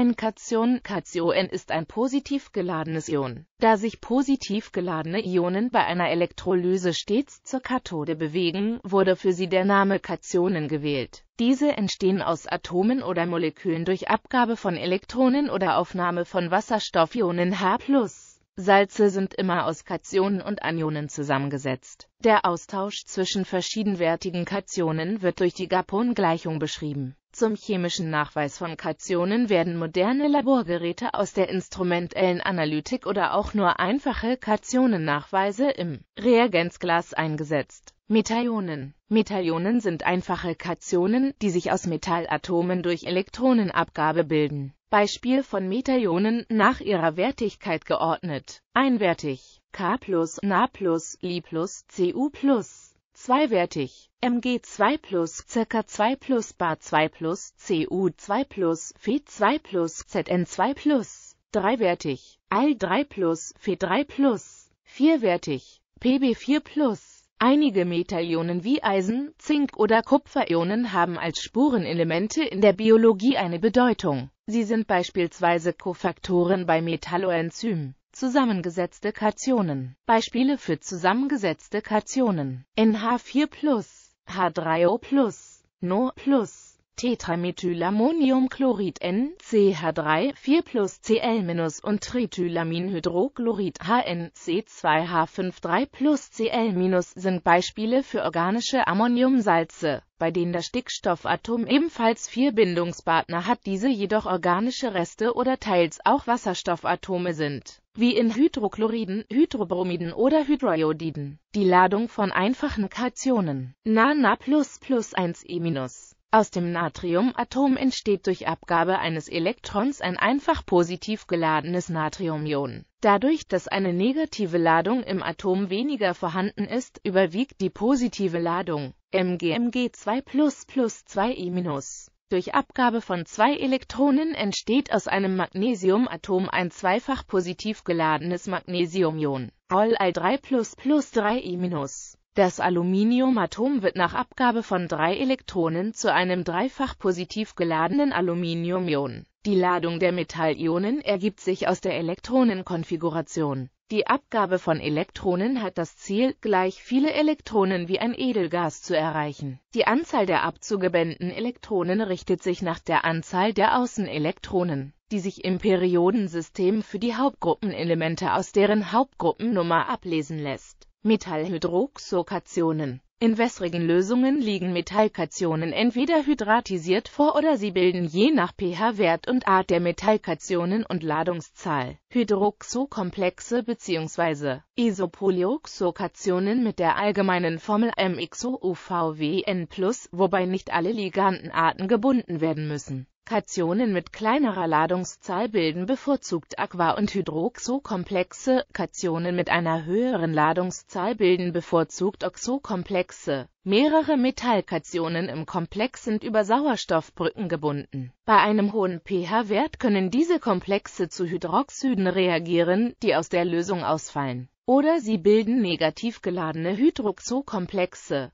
Ein Kation Cation ist ein positiv geladenes Ion. Da sich positiv geladene Ionen bei einer Elektrolyse stets zur Kathode bewegen, wurde für sie der Name Kationen gewählt. Diese entstehen aus Atomen oder Molekülen durch Abgabe von Elektronen oder Aufnahme von Wasserstoffionen H+. Salze sind immer aus Kationen und Anionen zusammengesetzt. Der Austausch zwischen verschiedenwertigen Kationen wird durch die Gapon-Gleichung beschrieben zum chemischen Nachweis von Kationen werden moderne Laborgeräte aus der instrumentellen Analytik oder auch nur einfache Kationennachweise im Reagenzglas eingesetzt. Metaionen Metaionen sind einfache Kationen, die sich aus Metallatomen durch Elektronenabgabe bilden. Beispiel von Metaionen nach ihrer Wertigkeit geordnet. Einwertig K+, Na+, Li+, Cu+ zweiwertig. Mg2 plus ca. 2 plus Bar 2 plus Cu2 plus Fe2 plus Zn2 plus dreiwertig. Al3 plus Fe3 plus vierwertig. Pb4 plus Einige Metallionen wie Eisen, Zink oder Kupferionen haben als Spurenelemente in der Biologie eine Bedeutung. Sie sind beispielsweise Kofaktoren bei Metalloenzymen. Zusammengesetzte Kationen. Beispiele für zusammengesetzte Kationen. NH4+, H3O+, NO+, Tetramethylammoniumchlorid nch CH3, 4 plus Cl- und Tritylaminhydrochlorid hnc 2 h 53 plus Cl- sind Beispiele für organische Ammoniumsalze, bei denen das Stickstoffatom ebenfalls vier Bindungspartner hat, diese jedoch organische Reste oder teils auch Wasserstoffatome sind wie in Hydrochloriden, Hydrobromiden oder Hydroiodiden, die Ladung von einfachen Kationen, Na Na++ 1E-. Aus dem Natriumatom entsteht durch Abgabe eines Elektrons ein einfach positiv geladenes Natriumion. Dadurch, dass eine negative Ladung im Atom weniger vorhanden ist, überwiegt die positive Ladung. MgMg2++ 2E-. Durch Abgabe von zwei Elektronen entsteht aus einem Magnesiumatom ein zweifach positiv geladenes Magnesiumion. All Al 3 3I-. Das Aluminiumatom wird nach Abgabe von drei Elektronen zu einem dreifach positiv geladenen Aluminiumion. Die Ladung der Metallionen ergibt sich aus der Elektronenkonfiguration. Die Abgabe von Elektronen hat das Ziel, gleich viele Elektronen wie ein Edelgas zu erreichen. Die Anzahl der abzugebenden Elektronen richtet sich nach der Anzahl der Außenelektronen, die sich im Periodensystem für die Hauptgruppenelemente aus deren Hauptgruppennummer ablesen lässt. Metallhydroxokationen. In wässrigen Lösungen liegen Metallkationen entweder hydratisiert vor oder sie bilden je nach pH-Wert und Art der Metallkationen und Ladungszahl Hydroxokomplexe bzw. Isopolyoxokationen mit der allgemeinen Formel MXOUVWN+, wobei nicht alle Ligandenarten gebunden werden müssen Kationen mit kleinerer Ladungszahl bilden bevorzugt Aqua- und Hydroxokomplexe, Kationen mit einer höheren Ladungszahl bilden bevorzugt Oxokomplexe. Mehrere Metallkationen im Komplex sind über Sauerstoffbrücken gebunden. Bei einem hohen pH-Wert können diese Komplexe zu Hydroxiden reagieren, die aus der Lösung ausfallen. Oder sie bilden negativ geladene Hydroxokomplexe.